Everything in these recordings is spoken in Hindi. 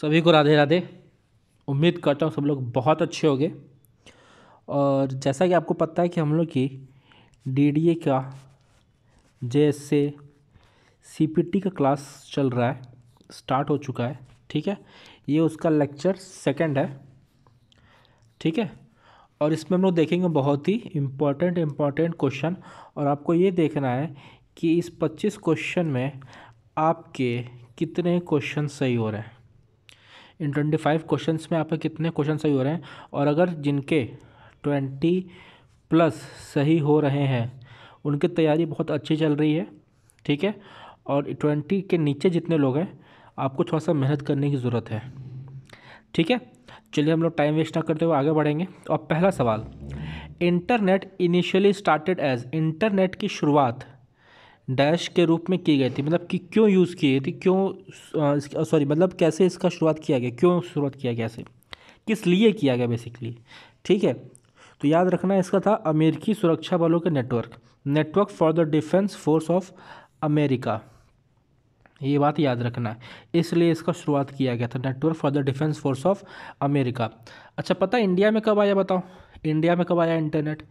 सभी को राधे राधे उम्मीद करता हूँ सब लोग बहुत अच्छे होंगे और जैसा कि आपको पता है कि हम लोग की डी का जैसे सीपीटी का क्लास चल रहा है स्टार्ट हो चुका है ठीक है ये उसका लेक्चर सेकंड है ठीक है और इसमें हम लोग देखेंगे बहुत ही इम्पोर्टेंट इम्पॉर्टेंट क्वेश्चन और आपको ये देखना है कि इस पच्चीस क्वेश्चन में आपके कितने क्वेश्चन सही हो रहे हैं इन ट्वेंटी फाइव क्वेश्चन में आपके कितने क्वेश्चन सही हो रहे हैं और अगर जिनके ट्वेंटी प्लस सही हो रहे हैं उनकी तैयारी बहुत अच्छी चल रही है ठीक है और ट्वेंटी के नीचे जितने लोग हैं आपको थोड़ा सा मेहनत करने की ज़रूरत है ठीक है चलिए हम लोग टाइम वेस्ट ना करते हुए आगे बढ़ेंगे और पहला सवाल internet initially started as internet की शुरुआत डैश के रूप में की गई थी मतलब कि क्यों यूज़ की गई थी क्यों सॉरी मतलब कैसे इसका शुरुआत किया गया क्यों शुरुआत किया गया इसे किस लिए किया गया बेसिकली ठीक है तो याद रखना इसका था अमेरिकी सुरक्षा बलों के network network for the defence force of America ये बात याद रखना है इसलिए इसका शुरुआत किया गया था network for the defence force of America अच्छा पता इंडिया में कब आया बताओ इंडिया में कब आया इंटरनेट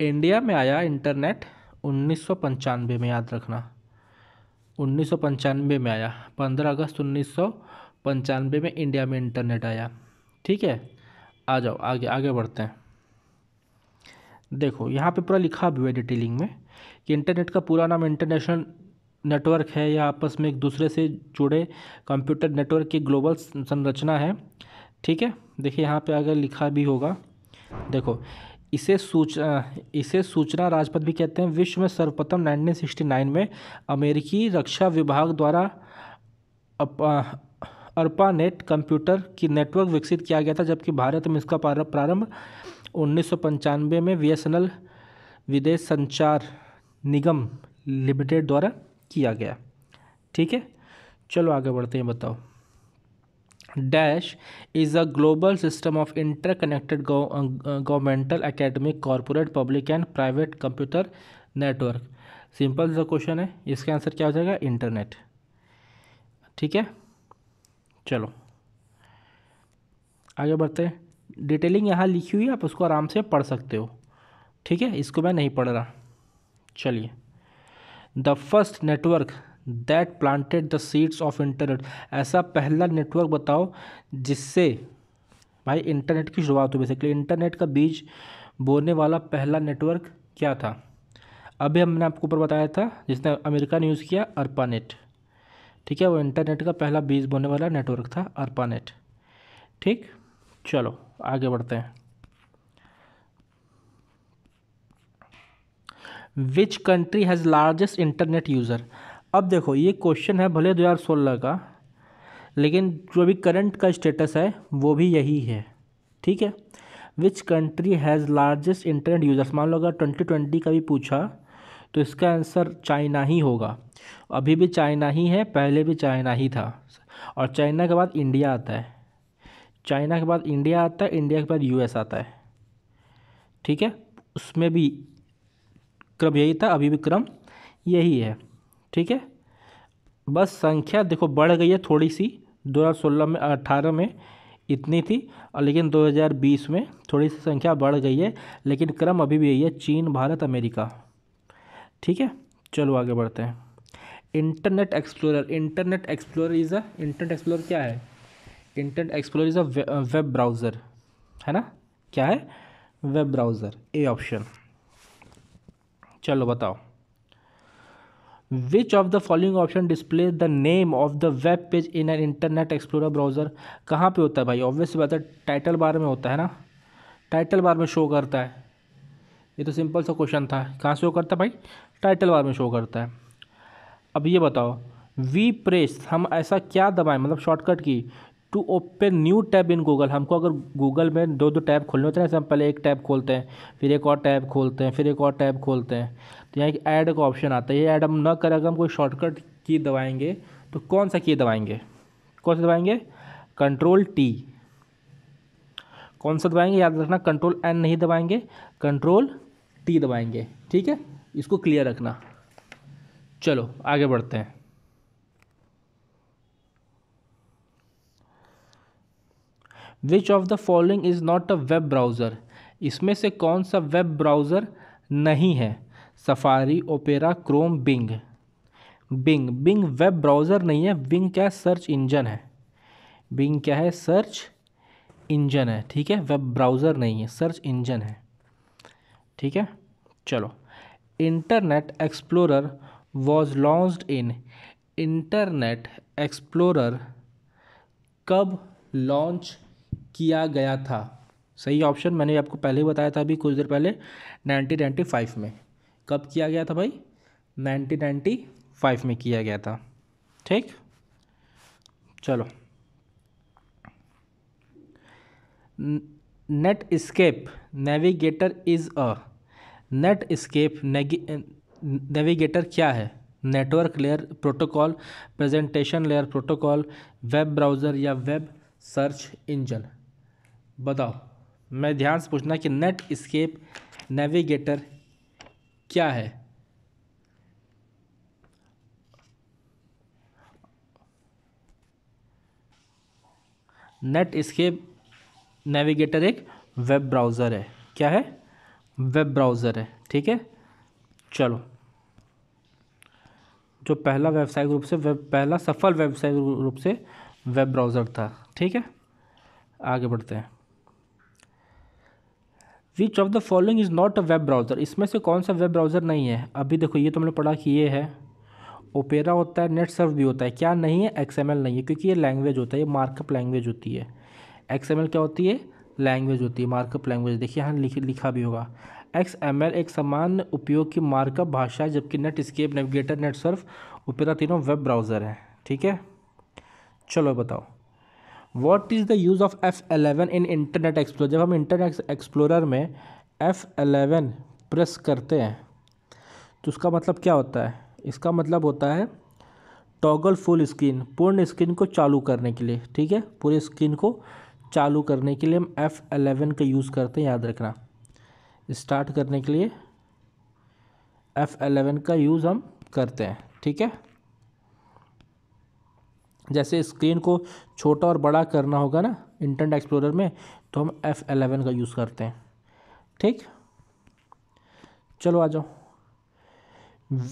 इंडिया में आया इंटरनेट उन्नीस सौ पंचानवे में याद रखना उन्नीस सौ पंचानवे में आया पंद्रह अगस्त उन्नीस सौ पंचानवे में इंडिया में इंटरनेट आया ठीक है आ जाओ आगे आगे बढ़ते हैं देखो यहाँ पे पूरा लिखा है डिटेलिंग में कि इंटरनेट का पूरा नाम इंटरनेशनल नेटवर्क है या आपस में एक दूसरे से जुड़े कंप्यूटर नेटवर्क की ग्लोबल संरचना है ठीक है देखिए यहाँ पे अगर लिखा भी होगा देखो इसे सूच इसे सूचना राजपथ भी कहते हैं विश्व में सर्वप्रथम 1969 में अमेरिकी रक्षा विभाग द्वारा अर्पानेट कंप्यूटर की नेटवर्क विकसित किया गया था जबकि भारत में इसका प्रारंभ उन्नीस में बीएसएनएल विदेश संचार निगम लिमिटेड द्वारा किया गया ठीक है चलो आगे बढ़ते हैं बताओ dash is a global system of interconnected governmental academic corporate public and private computer network simple सा क्वेश्चन है इसका आंसर क्या हो जाएगा इंटरनेट ठीक है चलो आगे बढ़ते हैं डिटेलिंग यहाँ लिखी हुई है आप उसको आराम से पढ़ सकते हो ठीक है इसको मैं नहीं पढ़ रहा चलिए the first network that planted the seeds of internet ऐसा पहला नेटवर्क बताओ जिससे भाई इंटरनेट की शुरुआत हो बेसिकली इंटरनेट का बीज बोने वाला पहला नेटवर्क क्या था अभी हमने आपको ऊपर बताया था जिसने अमेरिका ने यूज़ किया अर्पानेट ठीक है वो इंटरनेट का पहला बीज बोने वाला नेटवर्क था अर्पानेट ठीक चलो आगे बढ़ते हैं which country has largest internet user अब देखो ये क्वेश्चन है भले दो हजार सोलह का लेकिन जो अभी करंट का स्टेटस है वो भी यही है ठीक है which country has largest internet users मान लो अगर ट्वेंटी ट्वेंटी का भी पूछा तो इसका आंसर चाइना ही होगा अभी भी चाइना ही है पहले भी चाइना ही था और चाइना के बाद इंडिया आता है चाइना के बाद इंडिया आता है इंडिया के बाद यू आता है ठीक है उसमें भी क्रम यही था अभी भी क्रम यही है ठीक है बस संख्या देखो बढ़ गई है थोड़ी सी 2016 में 18 में इतनी थी और लेकिन 2020 में थोड़ी सी संख्या बढ़ गई है लेकिन क्रम अभी भी यही है चीन भारत अमेरिका ठीक है चलो आगे बढ़ते हैं internet explorer internet explorer is a internet explorer क्या है internet explorer is a web browser है ना क्या है वेब ब्राउज़र ए ऑप्शन चलो बताओ which of the following option display the name of the web page in an internet explorer browser कहाँ पे होता है भाई ऑब्वियस बात है टाइटल बार में होता है ना टाइटल बार में शो करता है ये तो सिंपल सा क्वेश्चन था कहाँ शो करता है भाई टाइटल बार में शो करता है अब ये बताओ वी प्रेस हम ऐसा क्या दबाएं मतलब shortcut key to open new tab in Google हमको अगर गूगल में दो दो टैब खोलने होते हैं जैसे हम पहले एक टैब खोलते हैं फिर एक और टैब खोलते हैं फिर एक और टैब खोलते हैं तो यहाँ एक ऐड का ऑप्शन आता है ये ऐड हम ना करें अगर हम कोई शॉर्टकट की दबाएंगे तो कौन सा की दबाएंगे कौन सा दबाएंगे कंट्रोल टी कौन सा दबाएंगे याद रखना कंट्रोल एन नहीं दबाएंगे कंट्रोल टी दबाएंगे ठीक है इसको क्लियर रखना चलो आगे बढ़ते हैं which of the following is not a web browser इसमें से कौन सा वेब ब्राउज़र नहीं है Safari Opera Chrome Bing Bing Bing web browser नहीं है बिंग क्या है सर्च इंजन है बिंग क्या है सर्च इंजन है ठीक है वेब ब्राउज़र नहीं है सर्च इंजन है ठीक है चलो internet explorer was launch in internet explorer कब लॉन्च किया गया था सही ऑप्शन मैंने आपको पहले ही बताया था अभी कुछ देर पहले 1995 में कब किया गया था भाई 1995 में किया गया था ठीक चलो Netscape navigator is a Netscape navigator क्या है network layer protocol presentation layer protocol web browser या वेब सर्च इंजन बताओ मैं ध्यान से पूछना कि नेट स्केप नेविगेटर क्या है नेट स्केप नेविगेटर एक वेब ब्राउज़र है क्या है वेब ब्राउज़र है ठीक है चलो जो पहला व्यवसाय रूप से वेब पहला सफल वेबसाइट रूप से वेब ब्राउज़र था ठीक है आगे बढ़ते हैं which of the following is not a web browser इसमें से कौन सा वेब ब्राउज़र नहीं है अभी देखो ये तो हमने पढ़ा कि ये है ओपेरा होता है नेट सर्व भी होता है क्या नहीं है एक्स नहीं है क्योंकि ये लैंग्वेज होता है ये मार्कअप लैंग्वेज होती है एक्स क्या होती है लैंग्वेज होती है मार्कअप लैंग्वेज देखिए यहाँ लिख लिखा भी होगा एक्स एम एल एक सामान्य उपयोग की मार्कअप भाषा है जबकि Netscape navigator NetSurf Opera तीनों वेब ब्राउज़र हैं ठीक है चलो बताओ what is the use of F eleven in internet explore जब हम इंटरनेट एक्सप्लोरर में एफ़ एलेवन प्रेस करते हैं तो उसका मतलब क्या होता है इसका मतलब होता है टॉगल फुल स्क्रीन पूर्ण स्क्रीन को चालू करने के लिए ठीक है पूरे स्क्रीन को चालू करने के लिए हम एफ़ एलेवन का यूज़ करते हैं याद रखना स्टार्ट करने के लिए एफ़ एलेवन का यूज़ हम करते हैं ठीक है जैसे स्क्रीन को छोटा और बड़ा करना होगा ना इंटरनेट एक्सप्लोरर में तो हम एफ़ एलेवन का यूज़ करते हैं ठीक चलो आ जाओ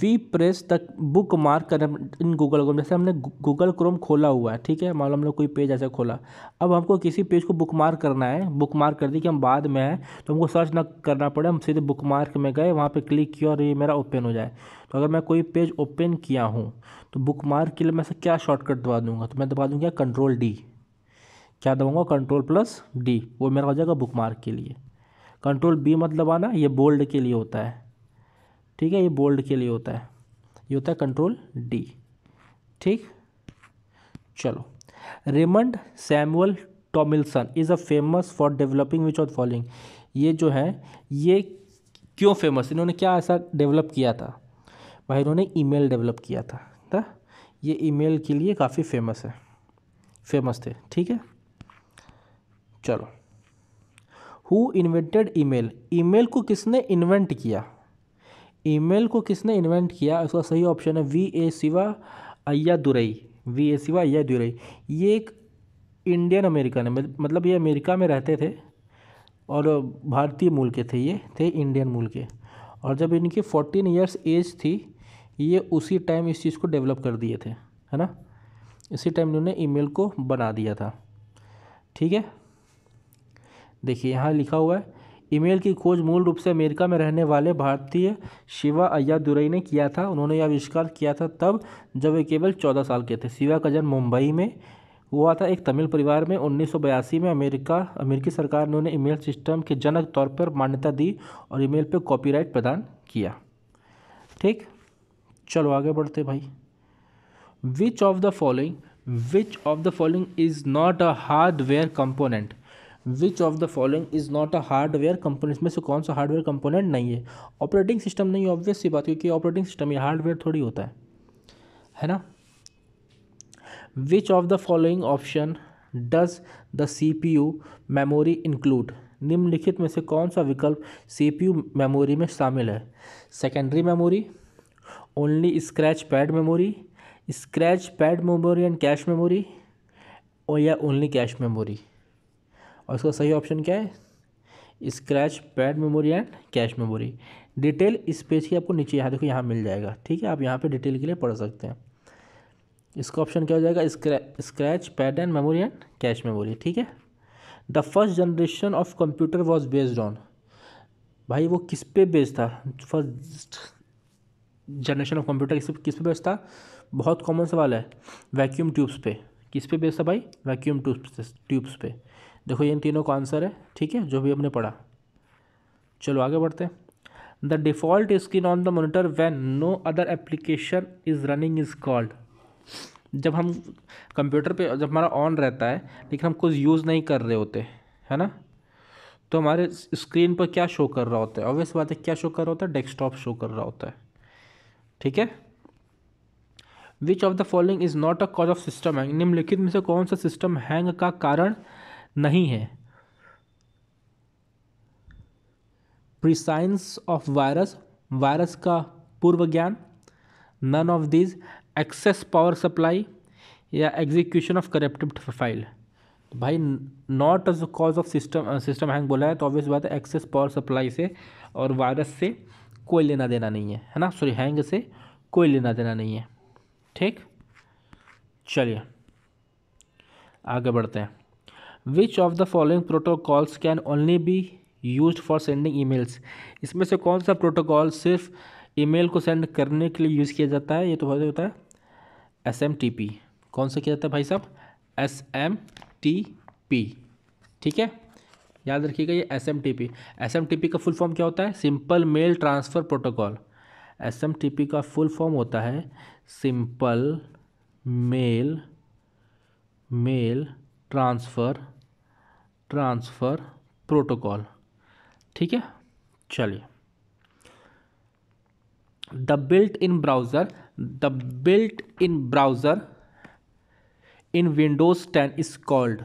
वी प्रेस तक बुक मार्क कर इन गूगल क्रोम जैसे हमने गूगल क्रोम खोला हुआ है ठीक है मान लो हमने कोई पेज ऐसे खोला अब हमको किसी पेज को बुक मार्क करना है बुक मार्क कर दी कि हम बाद में हैं तो हमको सर्च ना करना पड़े हम सीधे बुक मार्क में गए वहाँ पे क्लिक किया और ये मेरा ओपन हो जाए तो अगर मैं कोई पेज ओपन किया हूँ तो बुक मार्क के लिए मैं क्या शॉर्टकट दबा दूँगा तो मैं दबा दूँगा कंट्रोल डी क्या दबाऊँगा कंट्रोल प्लस डी वो मेरा हो जाएगा बुक मार्क के लिए कंट्रोल बी मत दबाना ये बोल्ड के लिए होता है ठीक है ये बोल्ड के लिए होता है ये होता है कंट्रोल डी ठीक चलो Raymond Samuel Tomlinson is a famous for developing which of following ये जो है ये क्यों फेमस इन्होंने क्या ऐसा डेवलप किया था भाई इन्होंने ईमेल डेवलप किया था था ये ईमेल के लिए काफ़ी फेमस है फेमस थे ठीक है चलो हु इन्वेंटेड ईमेल ईमेल को किसने इन्वेंट किया ईमेल को किसने इन्वेंट किया उसका सही ऑप्शन है V A Shiva Ayyadurai V A Shiva Ayyadurai ये एक इंडियन अमेरिकन है मतलब, मतलब ये अमेरिका में रहते थे और भारतीय मूल के थे ये थे इंडियन मूल के और जब इनकी फोर्टीन ईयर्स एज थी ये उसी टाइम इस चीज़ को डेवलप कर दिए थे है ना इसी टाइम इन्होंने ईमेल को बना दिया था ठीक है देखिए यहाँ लिखा हुआ है ईमेल की खोज मूल रूप से अमेरिका में रहने वाले भारतीय शिवा दुरई ने किया था उन्होंने यह आविष्कार किया था तब जब वे केवल चौदह साल के थे शिवा का जन्म मुंबई में हुआ था एक तमिल परिवार में 1982 में अमेरिका अमेरिकी सरकार ने उन्हें ईमेल सिस्टम के जनक तौर पर मान्यता दी और ईमेल पर कॉपीराइट प्रदान किया ठीक चलो आगे बढ़ते भाई which of the following which of the following is not a hardware component which of the following is not a hardware component इसमें से कौन सा हार्डवेयर कंपोनेंट नहीं है ऑपरेटिंग सिस्टम नहीं ऑब्वियस सी बात क्योंकि ऑपरेटिंग सिस्टम ये हार्डवेयर थोड़ी होता है है ना which of the following option does the C P U memory include निम्नलिखित में से कौन सा विकल्प सी पी यू मेमोरी में शामिल है secondary memory only scratch pad memory scratch pad memory and cache memory और या ओनली कैश मेमोरी और इसका सही ऑप्शन क्या है scratch pad memory and cache memory detail space की आपको नीचे यहाँ देखो यहाँ मिल जाएगा ठीक है आप यहाँ पे डिटेल के लिए पढ़ सकते हैं इसका ऑप्शन क्या हो जाएगा scratch pad and memory and cache memory ठीक है the first generation of computer was based on भाई वो किस पे बेस्ड था फर्स्ट जनरेशन ऑफ कंप्यूटर किस किस पे बेचता बहुत कॉमन सवाल है वैक्यूम ट्यूब्स पे किस पे बेचता भाई वैक्यूम ट्यूब्स ट्यूब्स पे देखो ये इन तीनों का आंसर है ठीक है जो भी हमने पढ़ा चलो आगे बढ़ते हैं the default screen on the monitor when no other application is running is called जब हम कंप्यूटर पे जब हमारा ऑन रहता है लेकिन हम कुछ यूज़ नहीं कर रहे होते है ना तो हमारे स्क्रीन पर क्या शो कर रहा होता है ऑब्वियस बात है क्या शो कर रहा होता है डेस्कटॉप शो कर रहा होता है ठीक है which of the following is not a cause of system hang निम्नलिखित में से कौन सा सिस्टम हैंग का कारण नहीं है प्रिसाइंस ऑफ वायरस वायरस का पूर्व ज्ञान none of these excess power supply या एग्जीक्यूशन ऑफ करप्टिव फाइल भाई not a cause of system system hang बोला है तो ऑब्वियस बात है एक्सेस पावर सप्लाई से और वायरस से कोई लेना देना नहीं है है ना सॉरी हैंग से कोई लेना देना नहीं है ठीक चलिए आगे बढ़ते हैं which of the following protocols can only be use for sending emails इसमें से कौन सा प्रोटोकॉल सिर्फ ईमेल को सेंड करने के लिए यूज़ किया जाता है ये तो बहुत होता है एस एम टी पी कौन सा किया जाता है भाई साहब एस एम टी पी ठीक है याद रखिएगा ये S M T P S M T P का फुल फॉर्म क्या होता है simple mail transfer protocol S M T P का फुल फॉर्म होता है simple mail mail transfer transfer protocol ठीक है चलिए the built in browser the built in browser in Windows ten is called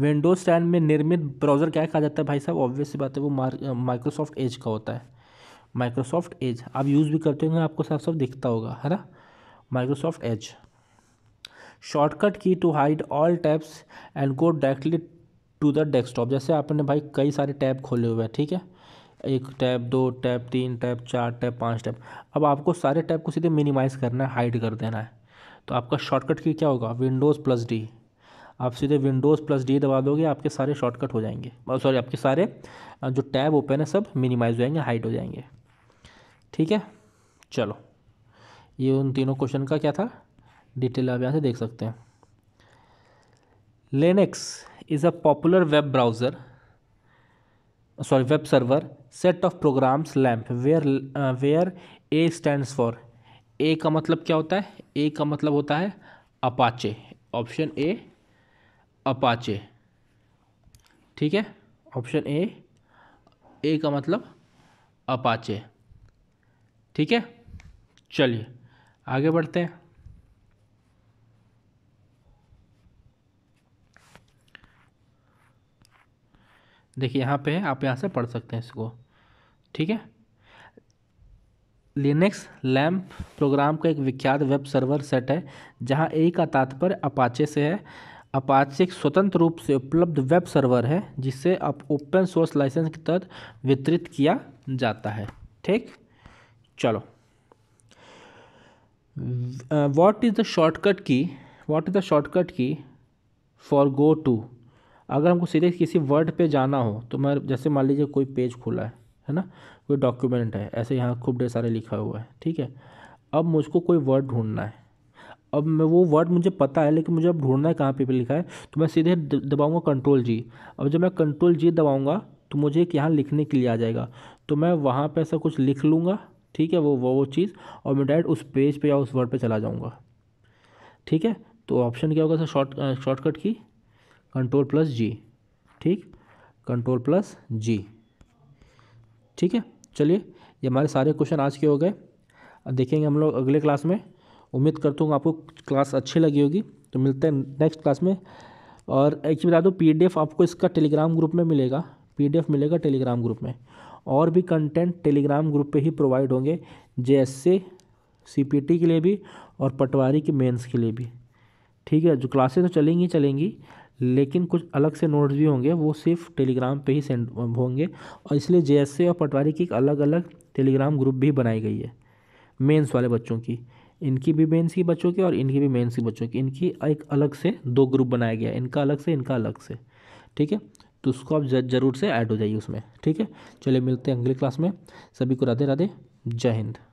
Windows ten में निर्मित ब्राउज़र क्या कहा जाता है भाई साहब ऑब्वियस बात है वो माइक्रोसॉफ्ट एज का होता है माइक्रोसॉफ्ट एज आप यूज़ भी करते होंगे आपको साफ साफ दिखता होगा है ना Microsoft Edge shortcut key to hide all tabs and go directly to the desktop जैसे आपने भाई कई सारे टैब खोले हुए हैं ठीक है एक टैब दो टैब तीन टैब चार टैब पाँच टैब अब आपको सारे टैब को सीधे मिनिमाइज़ करना है हाइड कर देना है तो आपका शॉर्टकट की क्या होगा विंडोज़ प्लस डी आप सीधे विंडोज़ प्लस डी दबा दोगे आपके सारे शॉर्टकट हो जाएंगे सॉरी आपके सारे जो टैब ओपन है सब मिनिमाइज हो जाएंगे हाइट हो जाएंगे ठीक है चलो ये उन तीनों क्वेश्चन का क्या था डिटेल आप यहाँ से देख सकते हैं Linux is a popular web browser sorry web server set of programs LAMP where where A stands for A का मतलब क्या होता है ए का मतलब होता है अपाचे ऑप्शन ए अपाचे ठीक है ऑप्शन ए ए का मतलब अपाचे ठीक है चलिए आगे बढ़ते हैं देखिए यहाँ पे है आप यहाँ से पढ़ सकते हैं इसको ठीक है लिनक्स लैम्प प्रोग्राम का एक विख्यात वेब सर्वर सेट है जहाँ ए का तात्पर्य अपाचे से है अपाचे एक स्वतंत्र रूप से उपलब्ध वेब सर्वर है जिसे आप ओपन सोर्स लाइसेंस के तहत वितरित किया जाता है ठीक चलो what is the shortcut key what is the shortcut key for go to अगर हमको सीधे किसी वर्ड पे जाना हो तो मैं जैसे मान लीजिए कोई पेज खुला है है ना कोई डॉक्यूमेंट है ऐसे यहाँ खूब ढेर सारे लिखा हुआ है ठीक है अब मुझको कोई वर्ड ढूंढना है अब मैं वो वर्ड मुझे पता है लेकिन मुझे अब ढूंढना है कहाँ पे पे लिखा है तो मैं सीधे दबाऊंगा कंट्रोल जी अब जब मैं कंट्रोल जी दबाऊंगा तो मुझे एक यहाँ लिखने के लिए आ जाएगा तो मैं वहाँ पे ऐसा कुछ लिख लूँगा ठीक है वो वो वो चीज़ और मैं डायरेक्ट उस पेज पे या उस वर्ड पे चला जाऊँगा ठीक है तो ऑप्शन क्या होगा sir short shortcut key control plus G ठीक कंट्रोल प्लस जी ठीक है चलिए ये हमारे सारे क्वेश्चन आज के हो गए देखेंगे हम लोग अगले क्लास में उम्मीद करता हूँ आपको क्लास अच्छी लगी होगी तो मिलते हैं नेक्स्ट क्लास में और एक बता दो पीडीएफ आपको इसका टेलीग्राम ग्रुप में मिलेगा पीडीएफ मिलेगा टेलीग्राम ग्रुप में और भी कंटेंट टेलीग्राम ग्रुप पे ही प्रोवाइड होंगे जैसे सीपीटी के लिए भी और पटवारी के मेंस के लिए भी ठीक है जो क्लासेस तो चलेंगी चलेंगी लेकिन कुछ अलग से नोट्स भी होंगे वो सिर्फ टेलीग्राम पे ही सेंड होंगे और इसलिए जे और पटवारी की एक अलग अलग टेलीग्राम ग्रुप भी बनाई गई है मेन्स वाले बच्चों की इनकी भी मेन्स की बच्चों की और इनकी भी मेन्स की बच्चों की इनकी एक अलग से दो ग्रुप बनाया गया इनका अलग से इनका अलग से ठीक है तो उसको आप ज़रूर से ऐड हो जाइए उसमें ठीक है चलिए मिलते हैं अगली क्लास में सभी को राधे राधे जय हिंद